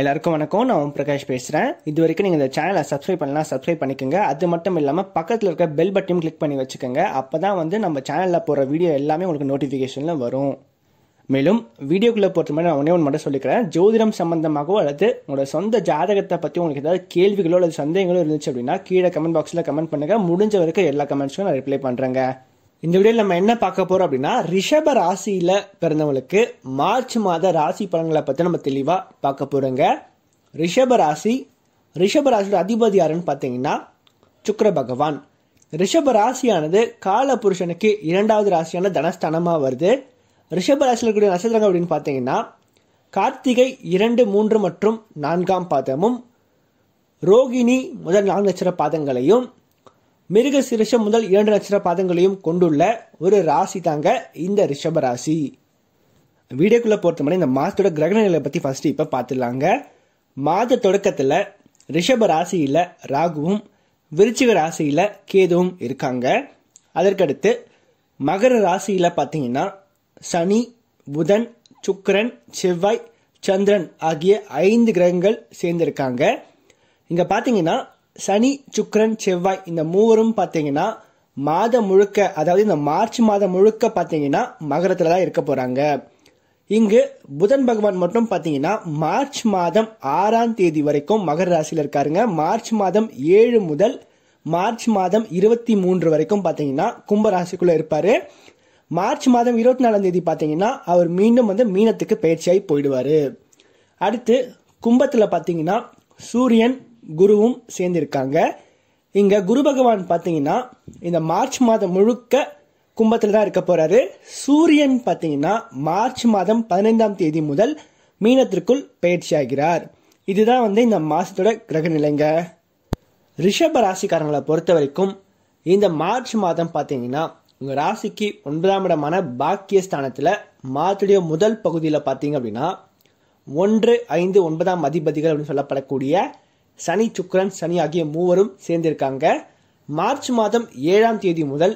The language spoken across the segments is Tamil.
எல்லாருக்கும் வணக்கம் நான் ஓம் பிரகாஷ் பேசுகிறேன் இது வரைக்கும் நீங்கள் இந்த சேனலை சப்ஸ்கிரைப் பண்ணலாம் சப்ஸ்கிரைப் பண்ணிக்கோங்க அது மட்டும் இல்லாமல் பக்கத்தில் இருக்க பெல் பட்டியும் கிளிக் பண்ணி வச்சுக்கோங்க அப்போ தான் வந்து நம்ம சேனலில் போகிற வீடியோ எல்லாமே உங்களுக்கு நோட்டிஃபிகேஷனில் வரும் மேலும் வீடியோக்குள்ளே பொறுத்த மாதிரி நான் ஒன்றே ஒன்று மட்டும் சொல்லிக்கிறேன் ஜோதிடம் சம்பந்தமாகவோ அல்லது உங்களோட சொந்த ஜாதகத்தை பற்றி உங்களுக்கு ஏதாவது கேள்விகளோ அல்லது சந்தேகங்களோ இருந்துச்சு அப்படின்னா கீழே கமெண்ட் பாக்ஸில் கமெண்ட் பண்ணுங்கள் முடிஞ்ச வரைக்கும் எல்லா கமெண்ட்ஸும் நான் ரிப்ளை பண்ணுறேங்க இந்த வீடியோவில் நம்ம என்ன பார்க்க போகிறோம் அப்படின்னா ரிஷப ராசியில் பிறந்தவங்களுக்கு மார்ச் மாத ராசி பலன்களை பற்றி நம்ம தெளிவாக பார்க்க போகிறோங்க ரிஷப ராசி ரிஷப ராசியோட அதிபதி யாருன்னு பார்த்தீங்கன்னா சுக்கர பகவான் ரிஷப ராசியானது கால புருஷனுக்கு இரண்டாவது ராசியான தனஸ்தானமாக வருது ரிஷப ராசியில் கூடிய நட்சத்திரங்கள் அப்படின்னு பார்த்தீங்கன்னா கார்த்திகை இரண்டு மூன்று மற்றும் நான்காம் பாதமும் ரோகிணி முதல் நான்கு நட்சத்திர பாதங்களையும் மிருக சிறுஷம் முதல் இரண்டு நட்சத்திர பாதங்களையும் கொண்டுள்ள ஒரு ராசி தாங்க இந்த ரிஷப ராசி வீடியோக்குள்ளே பொறுத்தமனை இந்த மாதத்தோட நிலையை பற்றி ஃபஸ்ட்டு இப்போ பாத்துடலாங்க மாத தொடக்கத்தில் ரிஷப ராசியில் ராகுவும் விருச்சிக ராசியில் கேதுவும் இருக்காங்க அதற்கடுத்து மகர ராசியில் பாத்தீங்கன்னா சனி புதன் சுக்கரன் செவ்வாய் சந்திரன் ஆகிய ஐந்து கிரகங்கள் சேர்ந்திருக்காங்க இங்கே பார்த்தீங்கன்னா சனி சுக்ரன் செவ்வாய் இந்த மூவரும் பார்த்தீங்கன்னா மாதம் முழுக்க அதாவது இந்த மார்ச் மாதம் முழுக்க பார்த்தீங்கன்னா மகரத்தில் தான் இருக்க போகிறாங்க இங்கு புதன் பகவான் மட்டும் பார்த்தீங்கன்னா மார்ச் மாதம் ஆறாம் தேதி வரைக்கும் மகர ராசியில் இருக்காருங்க மார்ச் மாதம் ஏழு முதல் மார்ச் மாதம் இருபத்தி மூன்று வரைக்கும் பார்த்தீங்கன்னா கும்பராசிக்குள்ளே இருப்பார் மார்ச் மாதம் இருபத்தி நாலாம் தேதி பார்த்தீங்கன்னா அவர் மீண்டும் வந்து மீனத்துக்கு பயிற்சியாகி போயிடுவார் அடுத்து கும்பத்தில் பார்த்தீங்கன்னா சூரியன் குருவும் சேர்ந்திருக்காங்க இங்கே குரு பகவான் பார்த்தீங்கன்னா இந்த மார்ச் மாதம் முழுக்க கும்பத்தில் தான் இருக்க போகிறாரு சூரியன் பார்த்தீங்கன்னா மார்ச் மாதம் பதினைந்தாம் தேதி முதல் மீனத்திற்குள் பயிற்சி ஆகிறார் இதுதான் வந்து இந்த மாதத்தோட கிரக நிலைங்க ரிஷப ராசிக்காரங்களை பொறுத்த வரைக்கும் இந்த மார்ச் மாதம் பார்த்தீங்கன்னா உங்கள் ராசிக்கு ஒன்பதாம் இடமான பாக்கிய ஸ்தானத்துல மாதத்துடைய முதல் பகுதியில் பார்த்தீங்க அப்படின்னா ஒன்று ஐந்து ஒன்பதாம் அதிபதிகள் அப்படின்னு சொல்லப்படக்கூடிய சனி சுக்கரன் சனி ஆகிய மூவரும் சேர்ந்திருக்காங்க மார்ச் மாதம் ஏழாம் தேதி முதல்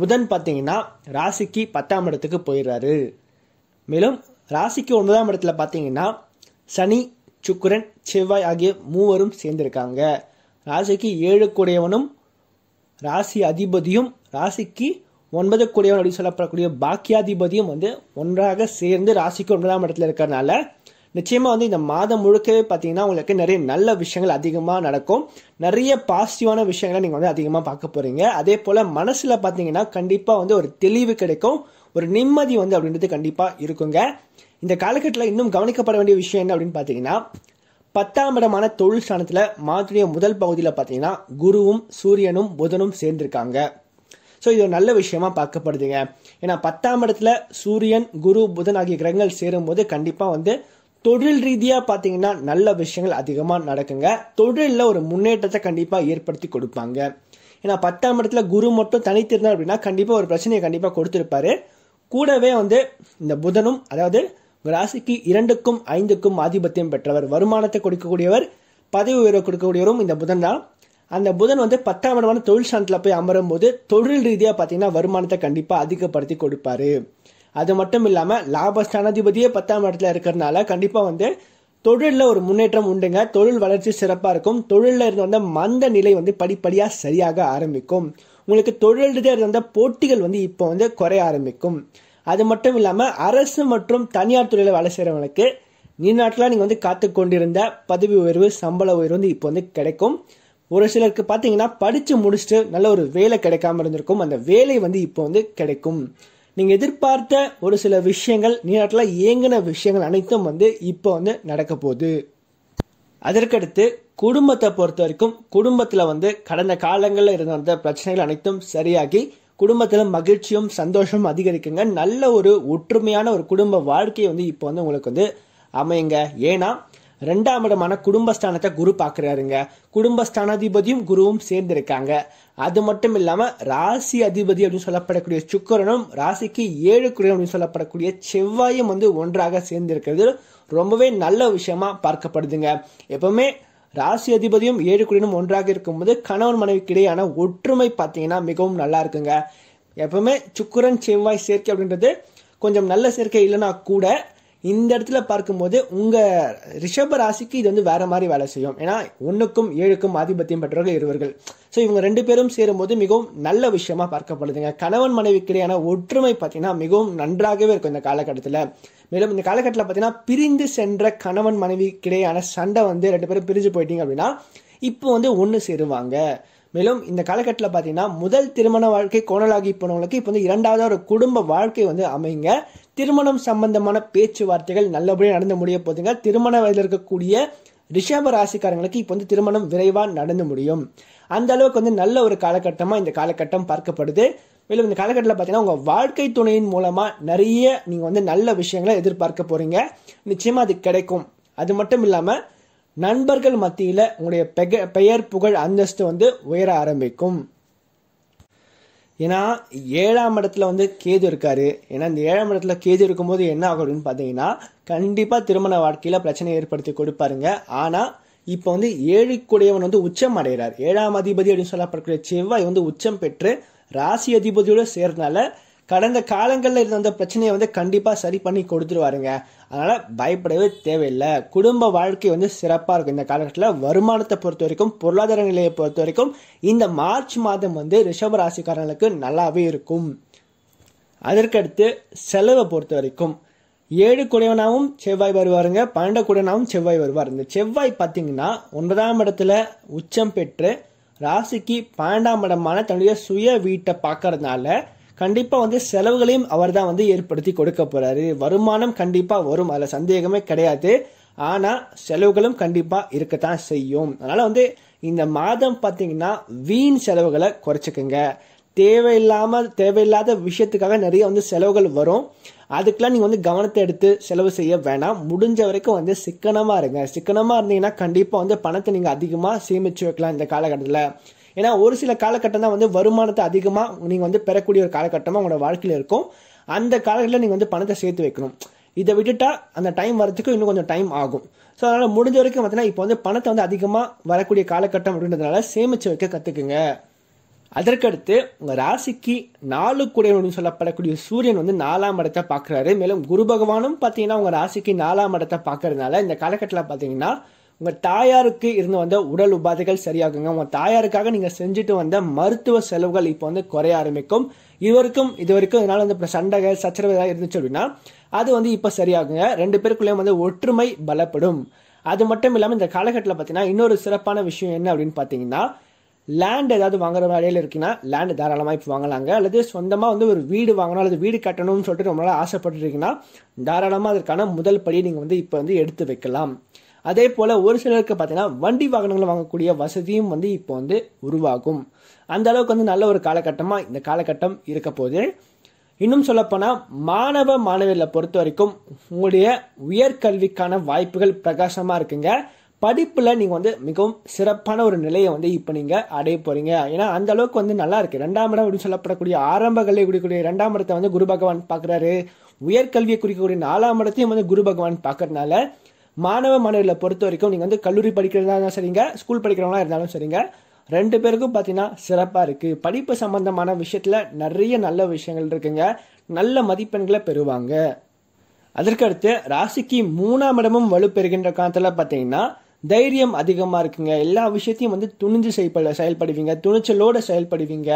புதன் பார்த்தீங்கன்னா ராசிக்கு பத்தாம் இடத்துக்கு போயிடுறாரு மேலும் ராசிக்கு ஒன்பதாம் இடத்துல பார்த்தீங்கன்னா சனி சுக்கரன் செவ்வாய் ஆகிய மூவரும் சேர்ந்திருக்காங்க ராசிக்கு ஏழு கூடையவனும் ராசி அதிபதியும் ராசிக்கு ஒன்பது கூடையவன் அப்படின்னு சொல்லப்படக்கூடிய பாக்கியாதிபதியும் வந்து ஒன்றாக சேர்ந்து ராசிக்கு ஒன்பதாம் இடத்துல இருக்கிறதுனால நிச்சயமாக வந்து இந்த மாதம் முழுக்கவே பார்த்தீங்கன்னா உங்களுக்கு நிறைய நல்ல விஷயங்கள் அதிகமாக நடக்கும் நிறைய பாசிட்டிவான விஷயங்களை நீங்கள் வந்து அதிகமாக பார்க்க போகிறீங்க அதே போல் மனசில் பார்த்தீங்கன்னா கண்டிப்பாக வந்து ஒரு தெளிவு கிடைக்கும் ஒரு நிம்மதி வந்து அப்படின்றது கண்டிப்பாக இருக்குங்க இந்த காலகட்டத்தில் இன்னும் கவனிக்கப்பட வேண்டிய விஷயம் என்ன அப்படின்னு பார்த்தீங்கன்னா பத்தாம் இடமான தொழில் ஸ்தானத்தில் மாதிரிய முதல் பகுதியில் பார்த்தீங்கன்னா குருவும் சூரியனும் புதனும் சேர்ந்திருக்காங்க ஸோ இது ஒரு நல்ல விஷயமா பார்க்கப்படுதுங்க ஏன்னா பத்தாம் இடத்துல சூரியன் குரு புதன் ஆகிய கிரகங்கள் சேரும்போது கண்டிப்பாக வந்து தொழில் ரீதியாக பார்த்தீங்கன்னா நல்ல விஷயங்கள் அதிகமாக நடக்குங்க தொழிலில் ஒரு முன்னேற்றத்தை கண்டிப்பாக ஏற்படுத்தி கொடுப்பாங்க ஏன்னா பத்தாம் இடத்துல குரு மட்டும் தனித்திருந்தார் அப்படின்னா கண்டிப்பாக ஒரு பிரச்சனையை கண்டிப்பாக கொடுத்துருப்பாரு கூடவே வந்து இந்த புதனும் அதாவது ராசிக்கு இரண்டுக்கும் ஐந்துக்கும் ஆதிபத்தியம் பெற்றவர் வருமானத்தை கொடுக்கக்கூடியவர் பதவி உயர்வு கொடுக்கக்கூடியவரும் இந்த புதன் தான் அந்த புதன் வந்து பத்தாம் இடமான தொழில் சாணத்துல போய் அமரும் போது தொழில் ரீதியாக பார்த்தீங்கன்னா வருமானத்தை கண்டிப்பாக அதிகப்படுத்தி கொடுப்பாரு அது மட்டும் இல்லாமல் ஸ்தானாதிபதியே பத்தாம் இடத்துல இருக்கிறதுனால கண்டிப்பாக வந்து தொழிலில் ஒரு முன்னேற்றம் உண்டுங்க தொழில் வளர்ச்சி சிறப்பாக இருக்கும் தொழிலில் இருந்து வந்த மந்த நிலை வந்து படிப்படியாக சரியாக ஆரம்பிக்கும் உங்களுக்கு தொழிலில் இருந்த போட்டிகள் வந்து இப்போ வந்து குறைய ஆரம்பிக்கும் அது மட்டும் இல்லாமல் அரசு மற்றும் தனியார் துறையில் வேலை செய்கிறவங்களுக்கு நீ நாட்டில் நீங்கள் வந்து காத்து கொண்டிருந்த பதவி உயர்வு சம்பள உயர்வு வந்து இப்போ வந்து கிடைக்கும் ஒரு சிலருக்கு பார்த்தீங்கன்னா படித்து முடிச்சுட்டு நல்ல ஒரு வேலை கிடைக்காம இருந்திருக்கும் அந்த வேலை வந்து இப்போ வந்து கிடைக்கும் நீங்கள் எதிர்பார்த்த ஒரு சில விஷயங்கள் நீராட்டில் இயங்கின விஷயங்கள் அனைத்தும் வந்து இப்போ வந்து நடக்க போகுது அதற்கடுத்து குடும்பத்தை பொறுத்த வரைக்கும் குடும்பத்தில் வந்து கடந்த காலங்களில் இருந்து வந்த பிரச்சனைகள் அனைத்தும் சரியாகி குடும்பத்தில் மகிழ்ச்சியும் சந்தோஷமும் அதிகரிக்குங்க நல்ல ஒரு ஒற்றுமையான ஒரு குடும்ப வாழ்க்கையை வந்து இப்போ வந்து உங்களுக்கு வந்து அமையுங்க ஏன்னா ரெண்டாம் இடமான குடும்பஸ்தானத்தை குரு பார்க்குறாருங்க குடும்பஸ்தானாதிபதியும் குருவும் சேர்ந்திருக்காங்க அது மட்டும் இல்லாமல் ராசி அதிபதி அப்படின்னு சொல்லப்படக்கூடிய சுக்கரனும் ராசிக்கு ஏழு குரல் அப்படின்னு சொல்லப்படக்கூடிய செவ்வாயும் வந்து ஒன்றாக சேர்ந்திருக்கிறது ரொம்பவே நல்ல விஷயமா பார்க்கப்படுதுங்க எப்பவுமே ராசி அதிபதியும் ஏழு குடியினும் ஒன்றாக இருக்கும்போது கணவன் மனைவிக்கு இடையான ஒற்றுமை பார்த்தீங்கன்னா மிகவும் நல்லா இருக்குங்க எப்பவுமே சுக்கரன் செவ்வாய் சேர்க்கை அப்படின்றது கொஞ்சம் நல்ல சேர்க்கை இல்லைனா கூட இந்த இடத்துல பார்க்கும்போது உங்கள் ரிஷப ராசிக்கு இது வந்து வேறு மாதிரி வேலை செய்யும் ஏன்னா ஒன்றுக்கும் ஏழுக்கும் ஆதிபத்தியம் பெற்றவர்கள் இருவர்கள் ஸோ இவங்க ரெண்டு பேரும் சேரும்போது மிகவும் நல்ல விஷயமா பார்க்கப்படுதுங்க கணவன் மனைவிக்கிடையான ஒற்றுமை பார்த்தீங்கன்னா மிகவும் நன்றாகவே இருக்கும் இந்த காலகட்டத்தில் மேலும் இந்த காலகட்டத்தில் பார்த்தீங்கன்னா பிரிந்து சென்ற கணவன் மனைவிக்கிடையான சண்டை வந்து ரெண்டு பேரும் பிரிஞ்சு போயிட்டீங்க அப்படின்னா இப்போ வந்து ஒன்று சேருவாங்க மேலும் இந்த காலகட்டத்தில் பார்த்தீங்கன்னா முதல் திருமண வாழ்க்கை கோணலாகி போனவங்களுக்கு இப்போ வந்து இரண்டாவது ஒரு குடும்ப வாழ்க்கை வந்து அமைங்க திருமணம் சம்பந்தமான பேச்சுவார்த்தைகள் நல்லபடியாக நடந்து முடிய போதுங்க திருமண வயதில் இருக்கக்கூடிய ரிஷப ராசிக்காரங்களுக்கு இப்போ வந்து திருமணம் விரைவாக நடந்து முடியும் அந்த அளவுக்கு வந்து நல்ல ஒரு காலகட்டமாக இந்த காலகட்டம் பார்க்கப்படுது மேலும் இந்த காலகட்டத்தில் பார்த்தீங்கன்னா உங்கள் வாழ்க்கை துணையின் மூலமாக நிறைய நீங்கள் வந்து நல்ல விஷயங்களை எதிர்பார்க்க போகிறீங்க நிச்சயமாக அது கிடைக்கும் அது மட்டும் இல்லாமல் நண்பர்கள் மத்தியில் உங்களுடைய பெக பெயர் புகழ் அந்தஸ்து வந்து உயர ஆரம்பிக்கும் ஏன்னா ஏழாம் இடத்துல வந்து கேது இருக்கார் ஏன்னா இந்த ஏழாம் இடத்துல கேது இருக்கும்போது என்ன ஆகும் அப்படின்னு பார்த்தீங்கன்னா கண்டிப்பாக திருமண வாழ்க்கையில் பிரச்சனை ஏற்படுத்தி கொடுப்பாருங்க ஆனால் இப்போ வந்து ஏழிக்குடையவன் வந்து உச்சம் அடைகிறார் ஏழாம் அதிபதி அப்படின்னு சொல்லப்படக்கூடிய செவ்வாய் வந்து உச்சம் பெற்று ராசி அதிபதியோடு சேர்றதுனால கடந்த காலங்களில் இருந்த அந்த பிரச்சனையை வந்து கண்டிப்பாக சரி பண்ணி கொடுத்துருவாருங்க அதனால் பயப்படவே தேவையில்லை குடும்ப வாழ்க்கை வந்து சிறப்பாக இருக்கும் இந்த காலகட்டத்தில் வருமானத்தை பொறுத்த வரைக்கும் பொருளாதார நிலையை பொறுத்த வரைக்கும் இந்த மார்ச் மாதம் வந்து ரிஷப ராசிக்காரங்களுக்கு நல்லாவே இருக்கும் அதற்கடுத்து செலவை பொறுத்த வரைக்கும் ஏழு குடையவனாவும் செவ்வாய் வருவாருங்க பன்னெண்டு குடையனாவும் செவ்வாய் வருவார் இந்த செவ்வாய் பார்த்தீங்கன்னா ஒன்பதாம் இடத்துல உச்சம் பெற்று ராசிக்கு பன்னெண்டாம் இடமான தன்னுடைய சுய வீட்டை பார்க்கறதுனால கண்டிப்பாக வந்து செலவுகளையும் அவர் தான் வந்து ஏற்படுத்தி கொடுக்க போறாரு வருமானம் கண்டிப்பாக வரும் அதில் சந்தேகமே கிடையாது ஆனால் செலவுகளும் கண்டிப்பாக இருக்கத்தான் செய்யும் அதனால் வந்து இந்த மாதம் பார்த்தீங்கன்னா வீண் செலவுகளை குறைச்சிக்கங்க தேவையில்லாமல் தேவையில்லாத விஷயத்துக்காக நிறைய வந்து செலவுகள் வரும் அதுக்கெலாம் நீங்கள் வந்து கவனத்தை எடுத்து செலவு செய்ய வேணாம் முடிஞ்ச வரைக்கும் வந்து சிக்கனமாக இருங்க சிக்கனமாக இருந்தீங்கன்னா கண்டிப்பாக வந்து பணத்தை நீங்கள் அதிகமாக சேமிச்சு வைக்கலாம் இந்த காலகட்டத்தில் ஏன்னா ஒரு சில காலகட்டம் தான் வந்து வருமானத்தை அதிகமாக நீங்கள் வந்து பெறக்கூடிய ஒரு காலகட்டமாக உங்களோட வாழ்க்கையில் இருக்கும் அந்த காலகட்டத்தில் நீங்கள் வந்து பணத்தை சேர்த்து வைக்கணும் இதை விட்டுட்டா அந்த டைம் வரதுக்கு இன்னும் கொஞ்சம் டைம் ஆகும் ஸோ அதனால் முடிஞ்ச வரைக்கும் பார்த்தீங்கன்னா இப்போ வந்து பணத்தை வந்து அதிகமாக வரக்கூடிய காலகட்டம் அப்படின்றதுனால சேமித்து வைக்க கற்றுக்குங்க அதற்கடுத்து உங்கள் ராசிக்கு நாலு கூடையவன் சொல்லப்படக்கூடிய சூரியன் வந்து நாலாம் இடத்தை பார்க்குறாரு மேலும் குரு பகவானும் பார்த்தீங்கன்னா உங்கள் ராசிக்கு நாலாம் இடத்தை பார்க்கறதுனால இந்த காலகட்டத்தில் பார்த்தீங்கன்னா உங்கள் தாயாருக்கு இருந்து வந்த உடல் உபாதைகள் சரியாகுங்க உங்கள் தாயாருக்காக நீங்கள் செஞ்சுட்டு வந்த மருத்துவ செலவுகள் இப்போ வந்து குறைய ஆரம்பிக்கும் இதுவரைக்கும் இது வரைக்கும் இதனால் வந்து சண்டைகள் சச்சரவு ஏதாவது இருந்துச்சு அப்படின்னா அது வந்து இப்போ சரியாகுங்க ரெண்டு பேருக்குள்ளேயும் வந்து ஒற்றுமை பலப்படும் அது மட்டும் இல்லாமல் இந்த காலகட்டத்தில் பாத்தீங்கன்னா இன்னொரு சிறப்பான விஷயம் என்ன அப்படின்னு பார்த்தீங்கன்னா லேண்ட் ஏதாவது வாங்குற வேலையில இருக்கீங்கன்னா லேண்ட் தாராளமாக இப்போ வாங்கலாங்க அல்லது சொந்தமாக வந்து ஒரு வீடு வாங்கணும் அல்லது வீடு கட்டணும்னு சொல்லிட்டு ரொம்ப நாள் ஆசைப்பட்டுருக்கீங்கன்னா தாராளமாக அதற்கான முதல் படியை நீங்கள் வந்து இப்போ வந்து எடுத்து வைக்கலாம் அதே போல் ஒரு சிலருக்கு பார்த்தீங்கன்னா வண்டி வாகனங்களை வாங்கக்கூடிய வசதியும் வந்து இப்போ வந்து உருவாகும் அந்த அளவுக்கு வந்து நல்ல ஒரு காலகட்டமாக இந்த காலகட்டம் இருக்க போது இன்னும் சொல்லப்போனால் மாணவ மாணவிகளை பொறுத்த வரைக்கும் உங்களுடைய உயர்கல்விக்கான வாய்ப்புகள் பிரகாசமாக இருக்குங்க படிப்பில் நீங்கள் வந்து மிகவும் சிறப்பான ஒரு நிலையை வந்து இப்போ நீங்கள் அடைய போகிறீங்க ஏன்னா அந்த அளவுக்கு வந்து நல்லா இருக்குது ரெண்டாம் இடம் அப்படின்னு சொல்லப்படக்கூடிய ஆரம்ப கல்வி குறிக்கக்கூடிய ரெண்டாம் இடத்தை வந்து குரு பகவான் பார்க்குறாரு உயர்கல்வியை குறிக்கக்கூடிய நாலாம் இடத்தையும் வந்து குரு பகவான் பார்க்கறதுனால மாணவ மாணவியில் பொறுத்த வரைக்கும் நீங்கள் வந்து கல்லூரி படிக்கிறதா இருந்தாலும் சரிங்க ஸ்கூல் படிக்கிறவங்களா இருந்தாலும் சரிங்க ரெண்டு பேருக்கும் பார்த்தீங்கன்னா சிறப்பாக இருக்குது படிப்பு சம்மந்தமான விஷயத்தில் நிறைய நல்ல விஷயங்கள் இருக்குங்க நல்ல மதிப்பெண்களை பெறுவாங்க அதற்கடுத்து ராசிக்கு மூணாம் இடமும் வலுப்பெறுகின்ற காலத்தில் பார்த்தீங்கன்னா தைரியம் அதிகமாக இருக்குங்க எல்லா விஷயத்தையும் வந்து துணிஞ்சு செயல்பட செயல்படுவீங்க துணிச்சலோடு செயல்படுவீங்க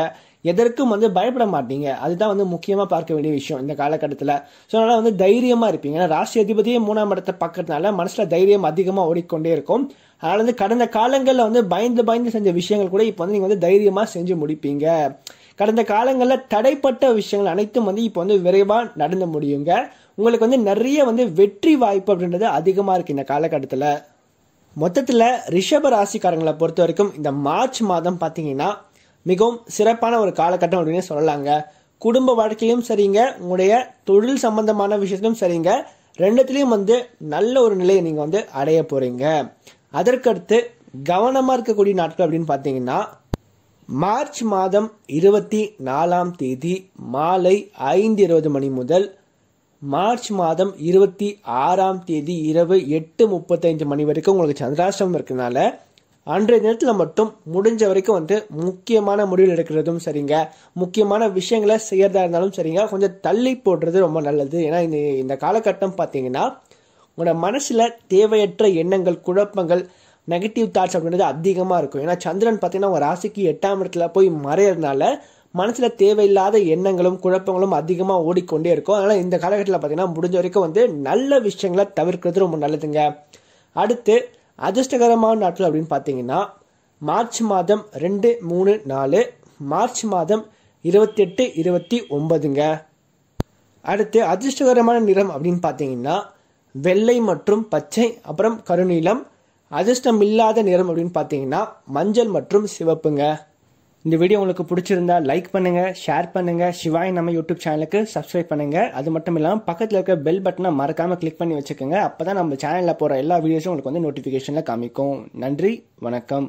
எதற்கும் வந்து பயப்பட மாட்டீங்க அதுதான் வந்து முக்கியமாக பார்க்க வேண்டிய விஷயம் இந்த காலகட்டத்தில் ஸோ அதனால் வந்து தைரியமாக இருப்பீங்க ஏன்னா ராசி அதிபதியே மூணாம் இடத்தை பார்க்கறதுனால மனசில் தைரியம் அதிகமாக ஓடிக்கொண்டே இருக்கும் அதனால் வந்து கடந்த காலங்களில் வந்து பயந்து பயந்து செஞ்ச விஷயங்கள் கூட இப்போ வந்து நீங்கள் வந்து தைரியமாக செஞ்சு முடிப்பீங்க கடந்த காலங்களில் தடைப்பட்ட விஷயங்கள் அனைத்தும் வந்து இப்போ வந்து விரைவாக நடந்து முடியுங்க உங்களுக்கு வந்து நிறைய வந்து வெற்றி வாய்ப்பு அப்படின்றது அதிகமாக இருக்குது இந்த காலகட்டத்தில் மொத்தத்தில் ரிஷப ராசிக்காரங்களை பொறுத்த வரைக்கும் இந்த மார்ச் மாதம் பார்த்தீங்கன்னா மிகவும் சிறப்பான ஒரு காலகட்டம் அப்படின்னு சொல்லலாங்க குடும்ப வாழ்க்கையும் சரிங்க உங்களுடைய தொழில் சம்பந்தமான விஷயத்திலும் சரிங்க ரெண்டுத்திலையும் வந்து நல்ல ஒரு நிலையை நீங்கள் வந்து அடைய போகிறீங்க அதற்கடுத்து கவனமாக இருக்கக்கூடிய நாட்கள் அப்படின்னு பார்த்தீங்கன்னா மார்ச் மாதம் இருபத்தி நாலாம் தேதி மாலை ஐந்து இருபது மணி முதல் மார்ச் மாதம் இருபத்தி ஆறாம் தேதி இரவு எட்டு முப்பத்தைந்து மணி வரைக்கும் உங்களுக்கு சந்திராஷ்டிரம் இருக்கிறதுனால அன்றைய நேரத்தில் மட்டும் முடிஞ்ச வரைக்கும் வந்து முக்கியமான முடிவு எடுக்கிறதும் சரிங்க முக்கியமான விஷயங்களை செய்யறதா இருந்தாலும் சரிங்க கொஞ்சம் தள்ளி போடுறது ரொம்ப நல்லது ஏன்னா இந்த இந்த காலகட்டம் பார்த்தீங்கன்னா உங்களோட மனசில் தேவையற்ற எண்ணங்கள் குழப்பங்கள் நெகட்டிவ் தாட்ஸ் அப்படின்றது அதிகமாக இருக்கும் ஏன்னா சந்திரன் பார்த்தீங்கன்னா உங்கள் ராசிக்கு எட்டாம் இடத்துல போய் மறையிறதுனால மனசில் தேவையில்லாத எண்ணங்களும் குழப்பங்களும் அதிகமாக ஓடிக்கொண்டே இருக்கும் அதனால் இந்த காலகட்டத்தில் பார்த்தீங்கன்னா முடிஞ்ச வரைக்கும் வந்து நல்ல விஷயங்களை தவிர்க்கிறது ரொம்ப நல்லதுங்க அடுத்து அதிர்ஷ்டகரமான நாட்கள் அப்படின்னு பார்த்தீங்கன்னா மார்ச் மாதம் ரெண்டு மூணு நாலு மார்ச் மாதம் இருபத்தி எட்டு இருபத்தி ஒன்பதுங்க அடுத்து அதிர்ஷ்டகரமான நிறம் அப்படின்னு பார்த்தீங்கன்னா வெள்ளை மற்றும் பச்சை அப்புறம் கருநீளம் அதிர்ஷ்டம் இல்லாத நிறம் அப்படின்னு பார்த்தீங்கன்னா மஞ்சள் மற்றும் சிவப்புங்க இந்த வீடியோ உங்களுக்கு பிடிச்சிருந்தா லைக் பண்ணுங்க ஷேர் பண்ணுங்க சிவாய் நம்ம யூடியூப் சேனலுக்கு சப்ஸ்கிரைப் பண்ணுங்க அது மட்டும் இல்லாமல் பக்கத்தில் இருக்க பெல் பட்டனை மறக்காம கிளிக் பண்ணி வச்சுக்கோங்க அப்போதான் நம்ம சேனலில் போகிற எல்லா வீடியோஸும் உங்களுக்கு வந்து நோட்டிஃபிகேஷனில் காமிக்கும் நன்றி வணக்கம்